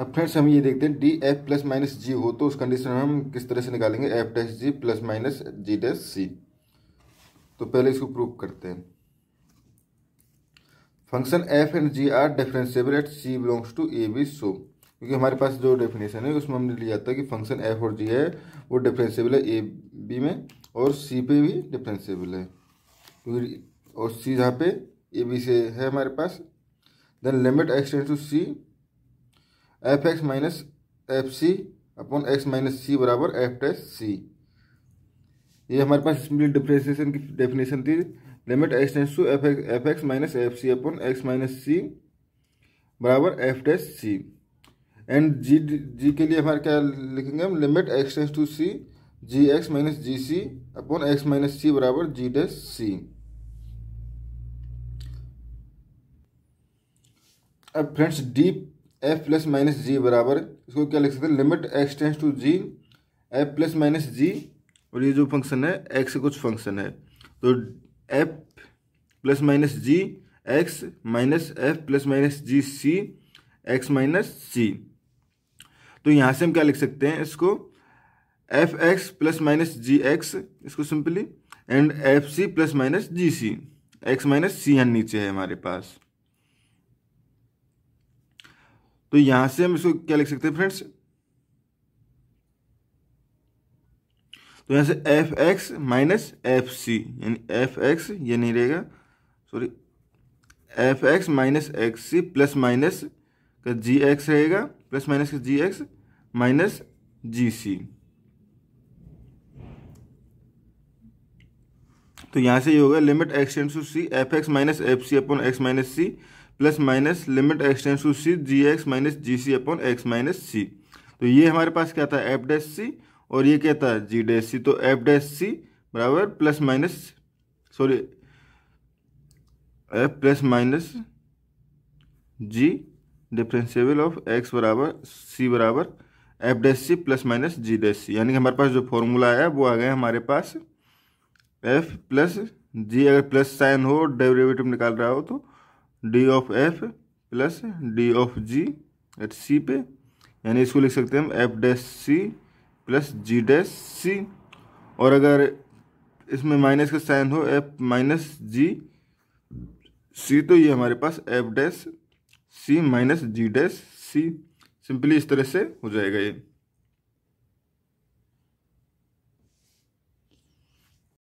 अब फ्रेंड्स हम ये देखते हैं D F plus minus G हो तो उस कंडीशन में हम किस तरह से निकालेंगे F dash G plus minus G dash C तो पहले इसको प्रूव करते हैं function F and G are differentiable at C belongs to A B so क्योंकि हमारे पास जो डेफिनेशन है उसमें हमने लिया था कि फंक्शन एफ और जी है वो डिफरेंशियबल है ए बी में और सी पे भी डिफरेंशियबल है क्योंकि और सी जहाँ पे ए बी से है हमारे पास then limit x tends to C F X minus F C upon X minus C बराबर एफ डैश सी ये हमारे पास सिंपली डिफ्रेंसिएशन की डेफिनेशन थी limit X tends to F X F X minus F C upon X minus C बराबर F dash C and G G के लिए हमारे क्या लिखेंगे हम limit X tends to C G X minus G C upon X minus C बराबर G dash C अब friends D F plus minus G बराबर इसको क्या लिख सकते हैं limit X tends to G F plus minus G और ये जो फंक्शन है एक्स कुछ फंक्शन है तो F plus minus G X minus F plus minus G C X minus C तो यहाँ से हम क्या लिख सकते हैं इसको F X plus minus G X इसको simply and F C plus minus G C X minus C यहाँ नीचे है हमारे पास तो यहां से हम इसको क्या लिख सकते हैं फ्रेंड्स तो यहां से F X minus F C यानी एफ एक्स ये नहीं रहेगा sorry F X minus X C plus minus का जी एक्स रहेगा प्लस माइनस का जी एक्स माइनस जी सी तो यहां से ये होगा limit X tends to C F X minus F C upon X minus C plus minus limit X tends to C G X minus G C upon X minus C तो ये हमारे पास क्या था एफ डैश सी और ये क्या था जी dash C तो एफ डैश सी बराबर plus minus sorry F plus minus G differentiable of X बराबर सी बराबर F dash C plus minus G dash C यानी कि हमारे पास जो फॉर्मूला आया वो आ गया हमारे पास एफ प्लस जी अगर प्लस साइन हो डेरिवेटिव निकाल रहा हो तो D of F plus D of G at C पे यानी इसको लिख सकते हैं हम F dash C plus G dash C और अगर इसमें माइनस का साइन हो एफ माइनस जी सी तो ये हमारे पास F dash C minus G dash C simply इस तरह से हो जाएगा ये